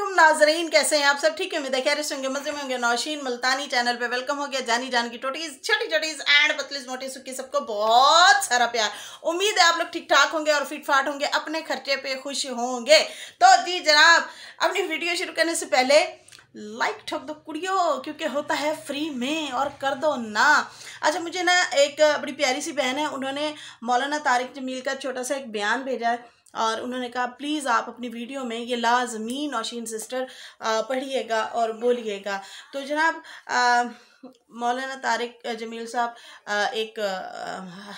वालेकुम नाजरीन कैसे हैं आप सब ठीक होंगे देखा रहे होंगे मजे में होंगे नौशीन मुल्तानी चैनल पे वेलकम हो गया जानी जान की टोटीज छोटी छोटी एंड पतलीज मोटी सुखी सबको बहुत सारा प्यार उम्मीद है आप लोग ठीक ठाक होंगे और फिट फाट होंगे अपने खर्चे पे खुश होंगे तो जी जनाब अपनी वीडियो शुरू करने से पहले लाइक ठोक दो कुड़ियो क्योंकि होता है फ्री में और कर दो ना अच्छा मुझे ना एक बड़ी प्यारी सी बहन है उन्होंने मौलाना तारिक जमील का छोटा सा एक बयान भेजा है और उन्होंने कहा प्लीज़ आप अपनी वीडियो में ये लाजमी नौशीन सिस्टर पढ़िएगा और बोलिएगा तो जनाब मौलाना तारिक जमील साहब एक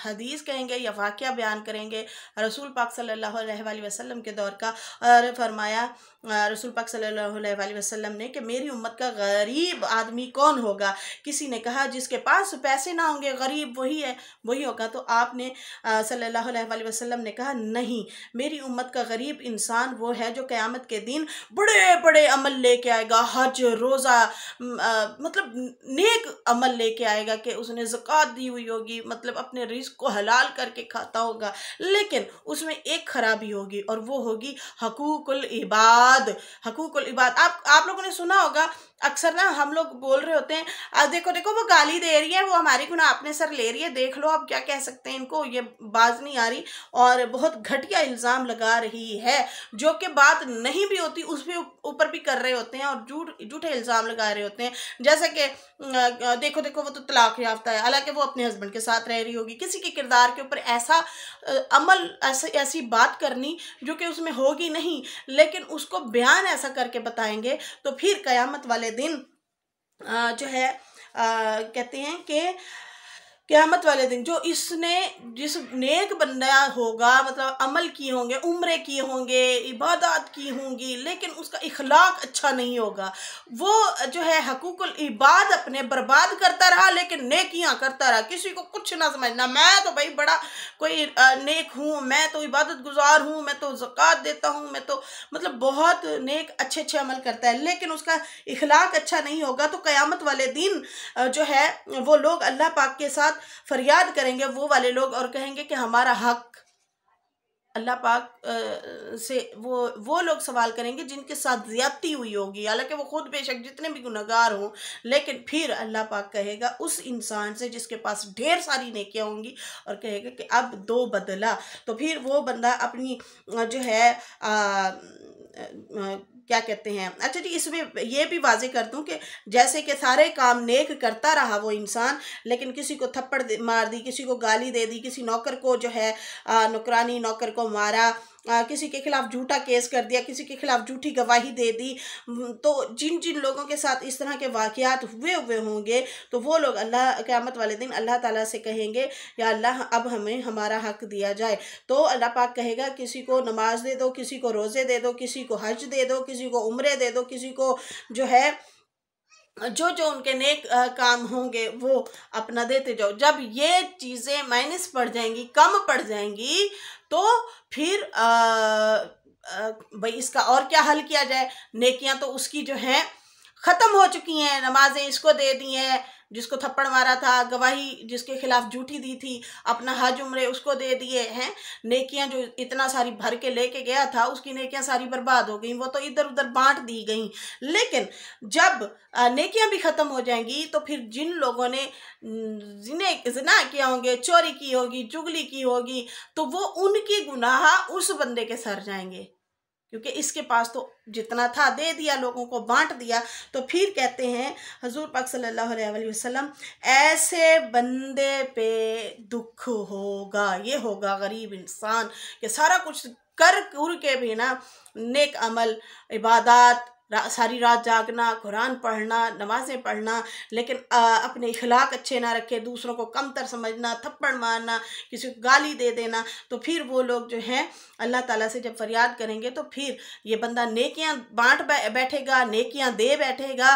हदीस कहेंगे या वाक़ बयान करेंगे रसूल पाक सल्लल्लाहु अलैहि वसल्लम के दौर का और फरमाया रसूल पाक सल्लल्लाहु अलैहि वसल्लम ने कि मेरी उम्मत का गरीब आदमी कौन होगा किसी ने कहा जिसके पास पैसे ना होंगे गरीब वही है वही होगा तो आपने सल्ला वसलम ने कहा नहीं मेरी उम्मत का गरीब इंसान वो है जो क़्यामत के दिन बड़े बड़े अमल लेके आएगा हज रोज़ा मतलब ने नेक अमल लेके आएगा कि उसने ज़क़़त दी हुई होगी मतलब अपने रिस्क को हलाल करके खाता होगा लेकिन उसमें एक ख़राबी होगी और वो होगी हकूकुल इबाद हकूकुल इबाद आप आप लोगों ने सुना होगा अक्सर ना हम लोग बोल रहे होते हैं आज देखो देखो वो गाली दे रही है वो हमारी गुना अपने सर ले रही है देख लो आप क्या कह सकते हैं इनको ये बाज नहीं आ रही और बहुत घटिया इल्ज़ाम लगा रही है जो कि बात नहीं भी होती उस पर ऊपर भी कर रहे होते हैं और झूठ जूट, झूठे इल्ज़ाम लगा रहे होते हैं जैसे कि देखो देखो वो तो तलाक याफ्ता है हालांकि वो अपने हस्बैंड के साथ रह रही होगी किसी के किरदार के ऊपर ऐसा अमल ऐसा ऐसी बात करनी जो कि उसमें होगी नहीं लेकिन उसको बयान ऐसा करके बताएंगे तो फिर क़यामत वाले दिन जो है आ, कहते हैं कि क़्यामत वाले दिन जो इसने जिस नेक बंदा होगा मतलब अमल किए होंगे उम्र किए होंगे इबादत की होंगी लेकिन उसका इखलाक अच्छा नहीं होगा वो जो है हकूकुल इबाद अपने बर्बाद करता रहा लेकिन नेकियां करता रहा किसी को कुछ ना समझना मैं तो भाई बड़ा कोई नेक हूँ मैं तो इबादत गुजार हूँ मैं तो ज़क़़त देता हूँ मैं तो मतलब बहुत नेक अच्छे अच्छे अमल करता है लेकिन उसका इखलाक अच्छा नहीं होगा तो क़्यामत वाले दिन जो है वो लोग अल्लाह पाक के साथ साथ फरियाद करेंगे वो वाले लोग और कहेंगे कि हमारा हक अल्लाह पाक से वो वो लोग सवाल करेंगे जिनके साथ ज़्यादती हुई होगी हालांकि वो ख़ुद बेशक जितने भी गुनागार हों लेकिन फिर अल्लाह पाक कहेगा उस इंसान से जिसके पास ढेर सारी नेकियां होंगी और कहेगा कि अब दो बदला तो फिर वो बंदा अपनी जो है आ, क्या कहते हैं अच्छा जी इसमें यह भी वाजे कर दूं कि जैसे कि सारे काम नेक करता रहा वो इंसान लेकिन किसी को थप्पड़ मार दी किसी को गाली दे दी किसी नौकर को जो है नौकरानी नौकर को मारा आ, किसी के खिलाफ झूठा केस कर दिया किसी के खिलाफ झूठी गवाही दे दी हम्म, तो जिन जिन लोगों के साथ इस तरह के वाक़ात हुए हुए होंगे तो वो लोग अल्लाह क़्यामत वाले दिन अल्लाह ताला से कहेंगे या अल्लाह अब हमें हमारा हक दिया जाए तो अल्लाह पाक कहेगा किसी को नमाज दे दो किसी को रोज़े दे दो किसी को हज दे दो किसी को उम्र दे दो किसी को जो है जो जो उनके नेक काम होंगे वो अपना देते जाओ जब ये चीज़ें माइनस पड़ जाएंगी कम पड़ जाएंगी तो फिर आ, आ, भाई इसका और क्या हल किया जाए नेकियां तो उसकी जो है ख़त्म हो चुकी हैं नमाजें इसको दे दी हैं जिसको थप्पड़ मारा था गवाही जिसके खिलाफ झूठी दी थी अपना हज उम्र उसको दे दिए हैं नेकियां जो इतना सारी भर के लेके गया था उसकी नेकियां सारी बर्बाद हो गई वो तो इधर उधर बांट दी गई लेकिन जब नेकियां भी ख़त्म हो जाएंगी तो फिर जिन लोगों ने जिन्हें जना किया होंगे चोरी की होगी चुगली की होगी तो वो उनकी गुनाह उस बंदे के सर जाएंगे क्योंकि इसके पास तो जितना था दे दिया लोगों को बांट दिया तो फिर कहते हैं हजूर पाक सल्लल्लाहु अलैहि वसल्लम ऐसे बंदे पे दुख होगा ये होगा गरीब इंसान कि सारा कुछ कर कर के भी ना नेक अमल इबादत रा, सारी रात जागना कुरान पढ़ना नमाज़ें पढ़ना लेकिन आ, अपने इखलाक अच्छे ना रखे दूसरों को कम तर समझना थप्पड़ मारना किसी को गाली दे देना तो फिर वो लोग जो हैं अल्लाह ताला से जब फरियाद करेंगे तो फिर ये बंदा नेकियां बांट बैठेगा नेकियां दे बैठेगा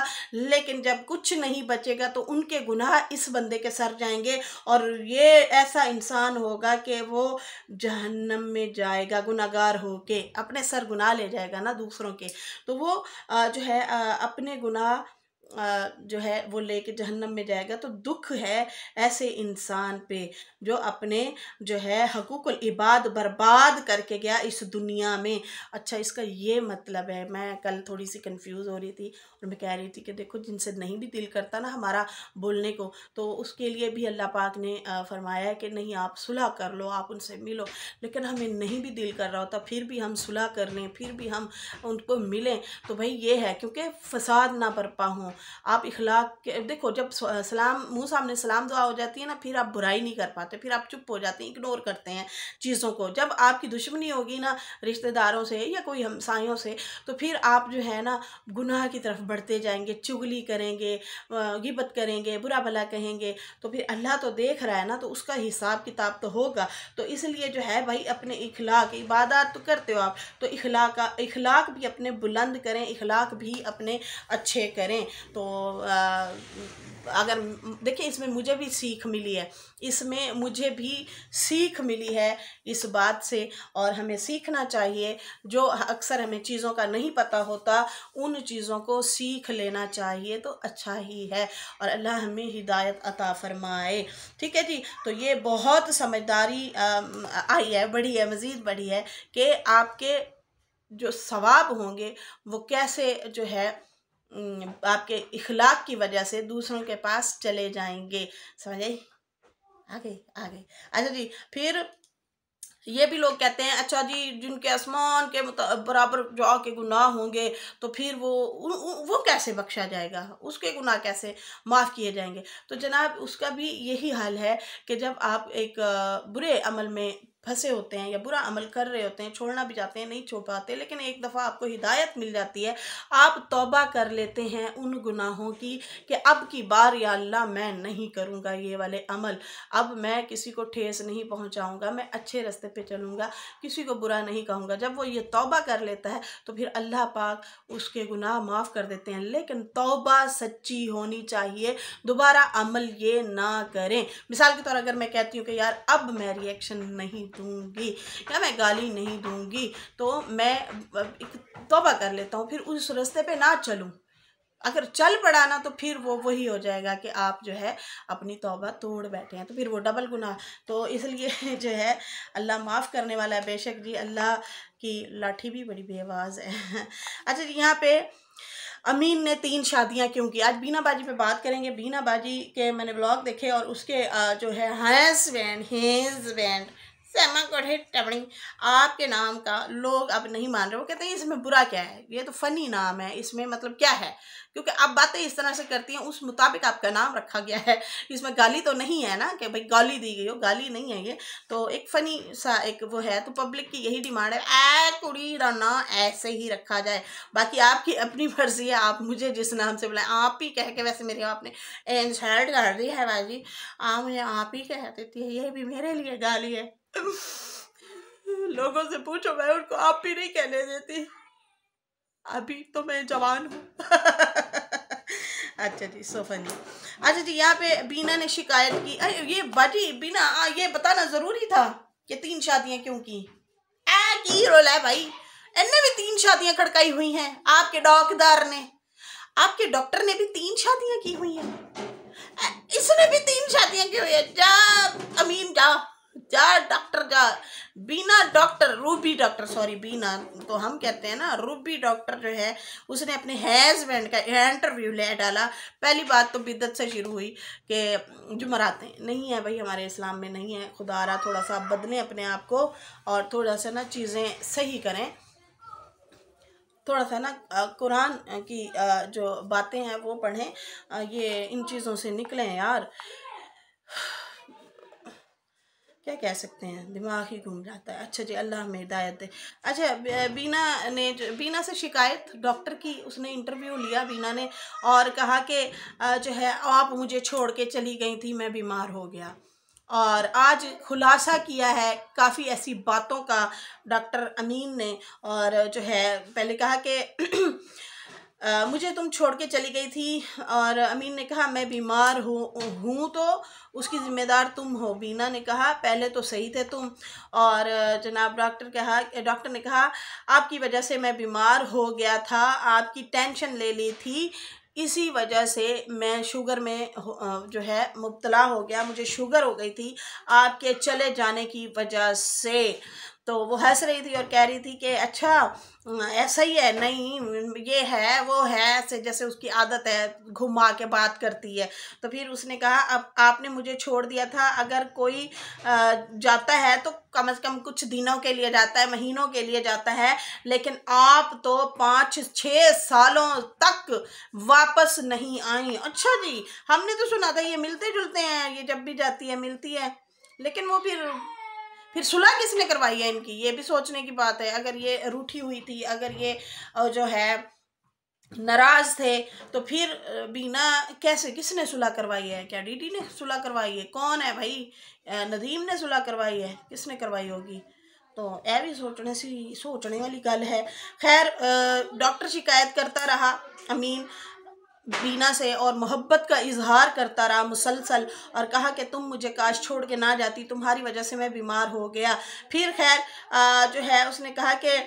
लेकिन जब कुछ नहीं बचेगा तो उनके गुनाह इस बंदे के सर जाएंगे और ये ऐसा इंसान होगा कि वो जहन्नम में जाएगा गुनागार होके अपने सर गुनाह ले जाएगा ना दूसरों के तो वो जो है अपने गुनाह जो है वो लेके जहन्नम में जाएगा तो दुख है ऐसे इंसान पे जो अपने जो है हकूक इबाद बर्बाद करके गया इस दुनिया में अच्छा इसका ये मतलब है मैं कल थोड़ी सी कंफ्यूज हो रही थी और मैं कह रही थी कि देखो जिनसे नहीं भी दिल करता ना हमारा बोलने को तो उसके लिए भी अल्लाह पाक ने फरमाया कि नहीं आप सुलह कर लो आप उनसे मिलो लेकिन हमें नहीं भी दिल कर रहा होता फिर भी हम सुलह कर लें फिर भी हम उनको मिलें तो भाई ये है क्योंकि फ़साद ना बरपा हों आप इखलाक देखो जब सलाम मुंह सामने सलाम दुआ हो जाती है ना फिर आप बुराई नहीं कर पाते फिर आप चुप हो जाते हैं इग्नोर करते हैं चीज़ों को जब आपकी दुश्मनी होगी ना रिश्तेदारों से या कोई हमसायों से तो फिर आप जो है ना गुनाह की तरफ बढ़ते जाएंगे चुगली करेंगे गिबत करेंगे बुरा भला कहेंगे तो फिर अल्लाह तो देख रहा है ना तो उसका हिसाब किताब तो होगा तो इसलिए जो है भाई अपने इखलाक इबादत तो करते हो आप तो इखलाक इखलाक भी अपने बुलंद करें इखलाक भी अपने अच्छे करें तो आ, अगर देखिए इसमें मुझे भी सीख मिली है इसमें मुझे भी सीख मिली है इस बात से और हमें सीखना चाहिए जो अक्सर हमें चीज़ों का नहीं पता होता उन चीज़ों को सीख लेना चाहिए तो अच्छा ही है और अल्लाह हमें हिदायत अता फरमाए ठीक है जी तो ये बहुत समझदारी आई है बड़ी है मज़ीद बड़ी है कि आपके जो सवाब होंगे वो कैसे जो है आपके इखलाक की वजह से दूसरों के पास चले जाएंगे समझ आई आगे गई अच्छा जी फिर ये भी लोग कहते हैं अच्छा जी जिनके आसमान के बराबर जो के गुनाह होंगे तो फिर वो वो कैसे बख्शा जाएगा उसके गुनाह कैसे माफ़ किए जाएंगे तो जनाब उसका भी यही हाल है कि जब आप एक बुरे अमल में फंसे होते हैं या बुरा अमल कर रहे होते हैं छोड़ना भी चाहते हैं नहीं छोड़ पाते लेकिन एक दफ़ा आपको हिदायत मिल जाती है आप तोबा कर लेते हैं उन गुनाहों की कि अब की बार या अल्लाह मैं नहीं करूँगा ये वाले अमल अब मैं किसी को ठेस नहीं पहुँचाऊँगा मैं अच्छे रस्ते पर चलूँगा किसी को बुरा नहीं कहूँगा जब वो ये तोबा कर लेता है तो फिर अल्लाह पाक उसके गुनाह माफ़ कर देते हैं लेकिन तोबा सच्ची होनी चाहिए दोबारा अमल ये ना करें मिसाल के तौर अगर मैं कहती हूँ कि यार अब मैं रिएक्शन नहीं दूंगी या मैं गाली नहीं दूंगी तो मैं एक तोबा कर लेता हूँ फिर उस रास्ते पे ना चलूँ अगर चल पड़ा ना तो फिर वो वही हो जाएगा कि आप जो है अपनी तोबा तोड़ बैठे हैं तो फिर वो डबल गुना तो इसलिए जो है अल्लाह माफ़ करने वाला है बेशक जी अल्लाह की लाठी भी बड़ी बेवाज़ है अच्छा जी यहाँ पे अमीन ने तीन शादियाँ क्यों की आज बीना बाजी पे बात करेंगे बीना बाजी के मैंने ब्लॉग देखे और उसके जो है हैंस बैंड हैंस सहमा कढ़े टपड़ी आपके नाम का लोग अब नहीं मान रहे वो कहते हैं इसमें बुरा क्या है ये तो फ़नी नाम है इसमें मतलब क्या है क्योंकि आप बातें इस तरह से करती हैं उस मुताबिक आपका नाम रखा गया है इसमें गाली तो नहीं है ना कि भाई गाली दी गई हो गाली नहीं है ये तो एक फ़नी सा एक वो है तो पब्लिक की यही डिमांड है ऐ कुड़ी ना ऐसे ही रखा जाए बाकी आपकी अपनी मर्जी है आप मुझे जिस नाम से बुलाएं आप ही कह के वैसे मेरे आपने इंसल्ट कर दी है भाई जी आप मुझे आप ही कह देती है ये भी मेरे लिए गाली है लोगों से पूछो मैं उनको आप भी नहीं कहने देती अभी तो मैं जवान हूँ अच्छा जी सो फनी अच्छा जी यहाँ पे बीना ने शिकायत की अरे ये बाजी बीना आ, ये बताना ज़रूरी था कि तीन शादियाँ क्यों की आ रोला है भाई इनने भी तीन शादियाँ खड़काई हुई हैं आपके डॉकदार ने आपके डॉक्टर ने भी तीन शादियाँ की हुई हैं इसने भी तीन शादियाँ की हुई है जा अमीन जा जा डॉक्टर जा Bina doctor Ruby doctor sorry Bina तो हम कहते हैं ना रूबी डॉक्टर जो है उसने अपने हैजबैंड का इंटरव्यू ले डाला पहली बात तो बिदत से शुरू हुई कि जुमराते नहीं है भाई हमारे इस्लाम में नहीं है खुदा रहा थोड़ा सा बदलें अपने आप को और थोड़ा सा ना चीज़ें सही करें थोड़ा सा ना कुरान की जो बातें हैं वो पढ़ें ये इन चीज़ों से निकलें यार क्या कह सकते हैं दिमाग ही घूम जाता है अच्छा जी अल्लाह हमें हिदायत दे अच्छा बीना ने बीना से शिकायत डॉक्टर की उसने इंटरव्यू लिया बीना ने और कहा कि जो है आप मुझे छोड़ के चली गई थी मैं बीमार हो गया और आज खुलासा किया है काफ़ी ऐसी बातों का डॉक्टर अमीन ने और जो है पहले कहा कि आ, मुझे तुम छोड़ के चली गई थी और अमीन ने कहा मैं बीमार हूँ हूँ तो उसकी ज़िम्मेदार तुम हो बीना ने कहा पहले तो सही थे तुम और जनाब डॉक्टर कहा डॉक्टर ने कहा आपकी वजह से मैं बीमार हो गया था आपकी टेंशन ले ली थी इसी वजह से मैं शुगर में जो है मुबतला हो गया मुझे शुगर हो गई थी आपके चले जाने की वजह से तो वो हंस रही थी और कह रही थी कि अच्छा ऐसा ही है नहीं ये है वो है ऐसे जैसे उसकी आदत है घुमा के बात करती है तो फिर उसने कहा अब आपने मुझे छोड़ दिया था अगर कोई जाता है तो कम से कम कुछ दिनों के लिए जाता है महीनों के लिए जाता है लेकिन आप तो पाँच छः सालों तक वापस नहीं आई अच्छा जी हमने तो सुना था ये मिलते जुलते हैं ये जब भी जाती है मिलती है लेकिन वो फिर फिर सुलह किसने करवाई है इनकी ये भी सोचने की बात है अगर ये रूठी हुई थी अगर ये जो है नाराज थे तो फिर बीना कैसे किसने सुलह करवाई है क्या डीडी ने सुलह करवाई है कौन है भाई नदीम ने सुलह करवाई है किसने करवाई होगी तो यह भी सोचने सी सोचने वाली गल है खैर डॉक्टर शिकायत करता रहा अमीन बीना से और मोहब्बत का इजहार करता रहा मुसलसल और कहा कि तुम मुझे काश छोड़ के ना जाती तुम्हारी वजह से मैं बीमार हो गया फिर खैर जो है उसने कहा कि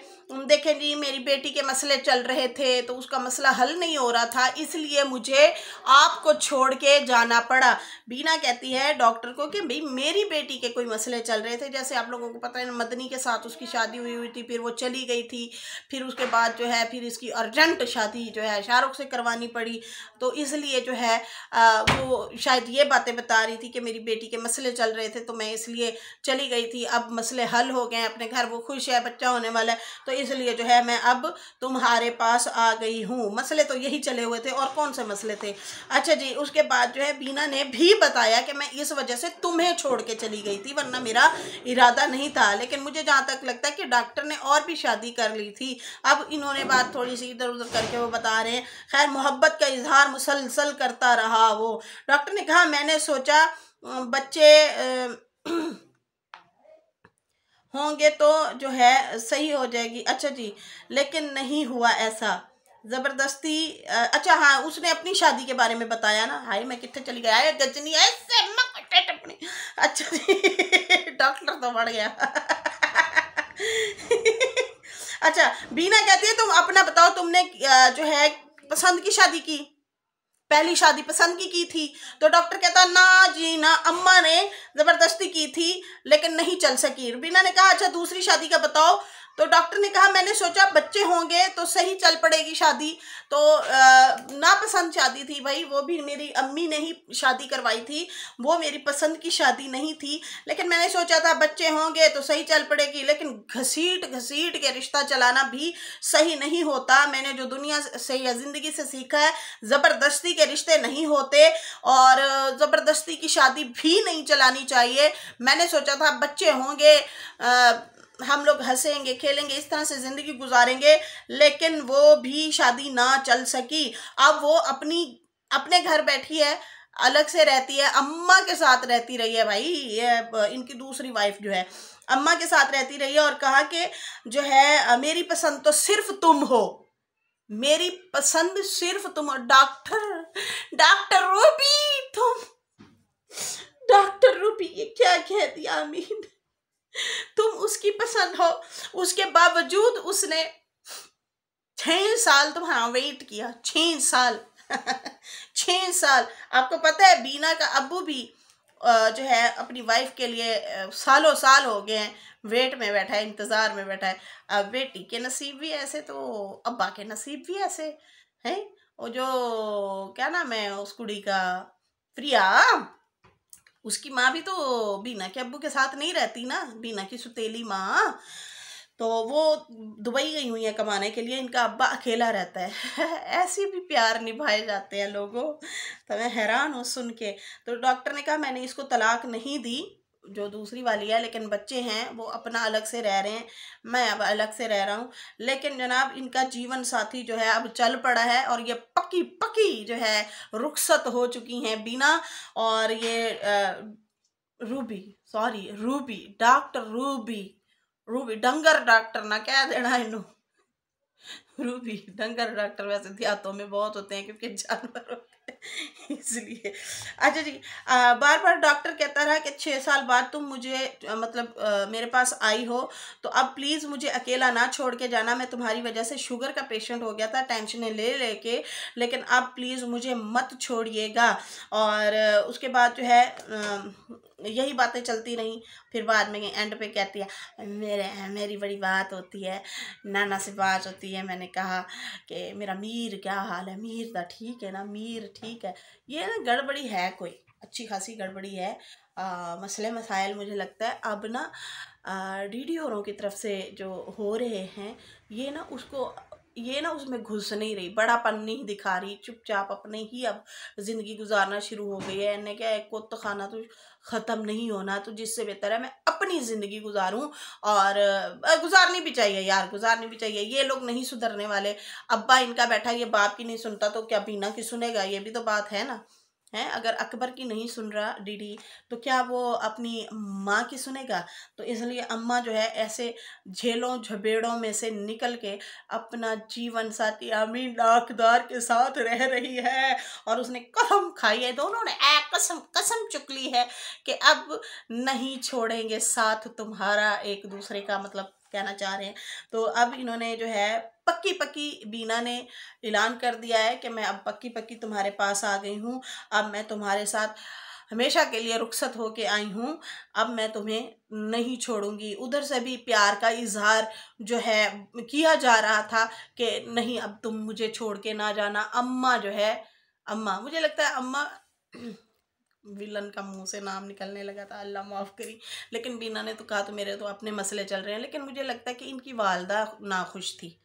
देखें जी मेरी बेटी के मसले चल रहे थे तो उसका मसला हल नहीं हो रहा था इसलिए मुझे आपको छोड़ के जाना पड़ा बीना कहती है डॉक्टर को कि भाई मेरी बेटी के कोई मसले चल रहे थे जैसे आप लोगों को पता है मदनी के साथ उसकी शादी हुई हुई थी फिर वो चली गई थी फिर उसके बाद जो है फिर इसकी अर्जेंट शादी जो है शाहरुख से करवानी पड़ी तो इसलिए जो है आ, वो शायद ये बातें बता रही थी कि मेरी बेटी के मसले चल रहे थे तो मैं इसलिए चली गई थी अब मसले हल हो गए अपने घर वो खुश है बच्चा होने वाला है तो इसलिए जो है मैं अब तुम्हारे पास आ गई हूँ मसले तो यही चले हुए थे और कौन से मसले थे अच्छा जी उसके बाद जो है बीना ने भी बताया कि मैं इस वजह से तुम्हें छोड़ के चली गई थी वरना मेरा इरादा नहीं था लेकिन मुझे जहाँ तक लगता है कि डॉक्टर ने और भी शादी कर ली थी अब इन्होंने बात थोड़ी सी इधर उधर करके वो बता रहे हैं खैर मोहब्बत का इजहार मुसलसल करता रहा वो डॉक्टर ने कहा मैंने सोचा बच्चे होंगे तो जो है सही हो जाएगी अच्छा जी लेकिन नहीं हुआ ऐसा ज़बरदस्ती अच्छा हाँ उसने अपनी शादी के बारे में बताया ना हाय मैं कितने चली गया है गजनी ऐसे अच्छा जी डॉक्टर तो बढ़ गया अच्छा बीना कहती है तुम अपना बताओ तुमने जो है पसंद की शादी की पहली शादी पसंद की की थी तो डॉक्टर कहता ना जी ना अम्मा ने ज़बरदस्ती की थी लेकिन नहीं चल सकी रुबीना ने कहा अच्छा दूसरी शादी का बताओ तो डॉक्टर ने कहा मैंने सोचा बच्चे होंगे तो सही चल पड़ेगी शादी तो नापसंद शादी थी भाई वो भी मेरी अम्मी ने ही शादी करवाई थी वो मेरी पसंद की शादी नहीं थी लेकिन मैंने सोचा था बच्चे होंगे तो सही चल पड़ेगी लेकिन घसीट घसीट के रिश्ता चलाना भी सही नहीं होता मैंने जो दुनिया से या ज़िंदगी से सीखा है ज़बरदस्ती के रिश्ते नहीं होते और ज़बरदस्ती की शादी भी नहीं चलानी चाहिए मैंने सोचा था बच्चे होंगे हम लोग हंसेंगे खेलेंगे इस तरह से ज़िंदगी गुजारेंगे लेकिन वो भी शादी ना चल सकी अब वो अपनी अपने घर बैठी है अलग से रहती है अम्मा के साथ रहती रही है भाई ये इनकी दूसरी वाइफ जो है अम्मा के साथ रहती रही है और कहा कि जो है मेरी पसंद तो सिर्फ तुम हो मेरी पसंद सिर्फ तुम हो डॉक्टर डॉक्टर रूपी तुम डॉक्टर रूबी ये क्या कह दिया अमीन तुम उसकी पसंद हो उसके बावजूद उसने छ साल तुम्हारा वेट किया छ साल छ साल आपको पता है बीना का अबू भी जो है अपनी वाइफ के लिए सालों साल हो गए हैं वेट में बैठा है इंतज़ार में बैठा है अब बेटी के नसीब भी ऐसे तो अब्बा के नसीब भी ऐसे हैं वो जो क्या नाम है उस कुड़ी का प्रिया उसकी माँ भी तो बीना के अबू के साथ नहीं रहती ना बीना की सुतीली माँ तो वो दुबई गई हुई है कमाने के लिए इनका अब्बा अकेला रहता है ऐसे भी प्यार निभाए जाते हैं लोगों तो मैं हैरान हूँ सुन के तो डॉक्टर ने कहा मैंने इसको तलाक नहीं दी जो दूसरी वाली है लेकिन बच्चे हैं वो अपना अलग से रह रहे हैं मैं अब अलग से रह रहा हूँ लेकिन जनाब इनका जीवन साथी जो है अब चल पड़ा है और ये पक्की पक्की जो है रुखसत हो चुकी हैं बिना और ये Ruby sorry Ruby doctor Ruby Ruby डंगर डॉक्टर ना कह देना इनू रूबी डंगर डॉक्टर वैसे देहातों में बहुत होते हैं क्योंकि जानवर इसलिए अच्छा जी आ, बार बार डॉक्टर कहता रहा कि छः साल बाद तुम मुझे मतलब आ, मेरे पास आई हो तो अब प्लीज़ मुझे अकेला ना छोड़ के जाना मैं तुम्हारी वजह से शुगर का पेशेंट हो गया था टेंशन ले लेके लेकिन अब प्लीज़ मुझे मत छोड़िएगा और उसके बाद जो है आ, यही बातें चलती रहीं फिर बाद में एंड पे कहती है मेरे मेरी बड़ी बात होती है नाना से बात होती है मैं मैंने कहा कि मेरा मीर क्या हाल है मीर था ठीक है ना मीर ठीक है ये ना गड़बड़ी है कोई अच्छी खासी गड़बड़ी है आ, मसले मसाइल मुझे लगता है अब ना डी डी की तरफ से जो हो रहे हैं ये ना उसको ये ना उसमें घुस नहीं रही बड़ापन नहीं दिखा रही चुपचाप अपने ही अब ज़िंदगी गुजारना शुरू हो गई है इन्हें क्या एक को तो खाना तो ख़त्म नहीं होना तो जिससे बेहतर है मैं अपनी ज़िंदगी गुजारूं और गुजारनी भी चाहिए यार गुजारनी भी चाहिए ये लोग नहीं सुधरने वाले अब्बा इनका बैठा ये बाप की नहीं सुनता तो क्या बीना की सुनेगा ये भी तो बात है ना हैं अगर अकबर की नहीं सुन रहा डीडी तो क्या वो अपनी माँ की सुनेगा तो इसलिए अम्मा जो है ऐसे झेलों झबेड़ों में से निकल के अपना जीवन साथी अमीन डाकदार के साथ रह रही है और उसने कसम खाई है दोनों ने ऐ कसम कसम चुक ली है कि अब नहीं छोड़ेंगे साथ तुम्हारा एक दूसरे का मतलब कहना चाह रहे हैं तो अब इन्होंने जो है पक्की पक्की बीना ने ऐलान कर दिया है कि मैं अब पक्की पक्की तुम्हारे पास आ गई हूँ अब मैं तुम्हारे साथ हमेशा के लिए रुखसत होके आई हूँ अब मैं तुम्हें नहीं छोड़ूंगी उधर से भी प्यार का इजहार जो है किया जा रहा था कि नहीं अब तुम मुझे छोड़ के ना जाना अम्मा जो है अम्मा मुझे लगता है अम्मा विलन का मुंह से नाम निकलने लगा था अल्लाह माफ़ करी लेकिन बीना ने तो कहा तो मेरे तो अपने मसले चल रहे हैं लेकिन मुझे लगता है कि इनकी वालदा नाखुश थी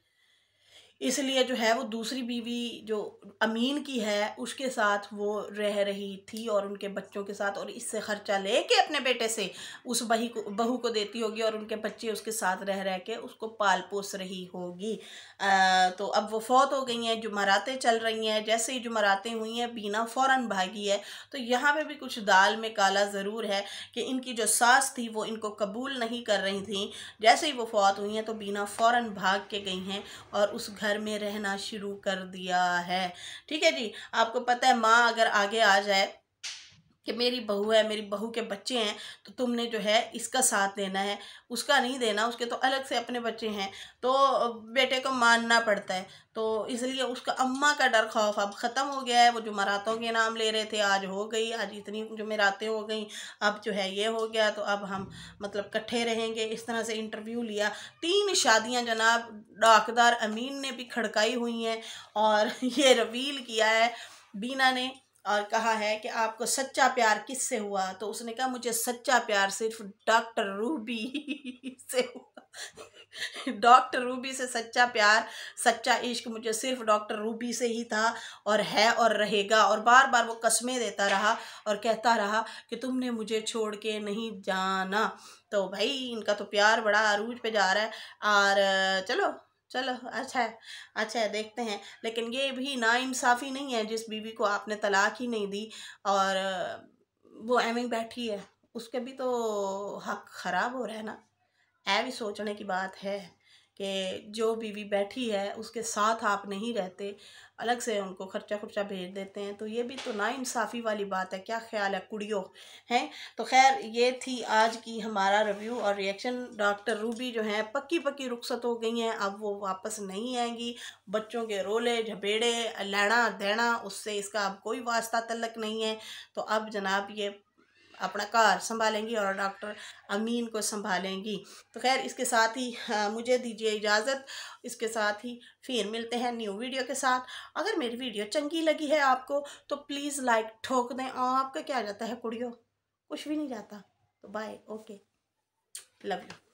इसलिए जो है वो दूसरी बीवी जो अमीन की है उसके साथ वो रह रही थी और उनके बच्चों के साथ और इससे ख़र्चा ले अपने बेटे से उस बही को बहू को देती होगी और उनके बच्चे उसके साथ रह रह के उसको पाल पोस रही होगी आ, तो अब वो फौत हो गई हैं जुमरातें चल रही हैं जैसे ही जुमरातें हुई हैं बीना फ़ौर भागी है तो यहाँ पर भी कुछ दाल में काला ज़रूर है कि इनकी जो सास थी वो इनको कबूल नहीं कर रही थी जैसे ही वो फौत हुई हैं तो बीना फ़ौर भाग के गई हैं और उस घर घर में रहना शुरू कर दिया है ठीक है जी आपको पता है माँ अगर आगे आ जाए कि मेरी बहू है मेरी बहू के बच्चे हैं तो तुमने जो है इसका साथ देना है उसका नहीं देना उसके तो अलग से अपने बच्चे हैं तो बेटे को मानना पड़ता है तो इसलिए उसका अम्मा का डर खौफ अब ख़त्म हो गया है वो जुमरातों के नाम ले रहे थे आज हो गई आज इतनी जुमेरातें हो गई अब जो है ये हो गया तो अब हम मतलब इकट्ठे रहेंगे इस तरह से इंटरव्यू लिया तीन शादियां जनाब डाकदार अमीन ने भी खड़काई हुई हैं और ये रवील किया है बीना ने और कहा है कि आपको सच्चा प्यार किससे हुआ तो उसने कहा मुझे सच्चा प्यार सिर्फ डॉक्टर रूबी से हुआ डॉक्टर रूबी से सच्चा प्यार सच्चा इश्क मुझे सिर्फ डॉक्टर रूबी से ही था और है और रहेगा और बार बार वो कस्में देता रहा और कहता रहा कि तुमने मुझे छोड़ के नहीं जाना तो भाई इनका तो प्यार बड़ा अरूज पे जा रहा है और चलो चलो अच्छा है अच्छा है देखते हैं लेकिन ये भी ना इंसाफ़ी नहीं है जिस बीवी को आपने तलाक ही नहीं दी और वो एम ही बैठी है उसके भी तो हक ख़राब हो रहा है ना ऐ भी सोचने की बात है कि जो बीवी बैठी है उसके साथ आप नहीं रहते अलग से उनको खर्चा खुर्चा भेज देते हैं तो ये भी तो ना इंसाफ़ी वाली बात है क्या ख्याल है कुड़ियों हैं तो खैर ये थी आज की हमारा रिव्यू और रिएक्शन डॉक्टर रूबी जो हैं पक्की पक्की रुखसत हो गई हैं अब वो वापस नहीं आएंगी बच्चों के रोले झबेड़े लेना देना उससे इसका अब कोई वास्ता तलक नहीं है तो अब जनाब ये अपना कार संभालेंगी और डॉक्टर अमीन को संभालेंगी तो खैर इसके साथ ही हाँ, मुझे दीजिए इजाज़त इसके साथ ही फिर मिलते हैं न्यू वीडियो के साथ अगर मेरी वीडियो चंगी लगी है आपको तो प्लीज़ लाइक ठोक दें और आपका क्या जाता है कुड़ियों कुछ भी नहीं जाता तो बाय ओके लव यू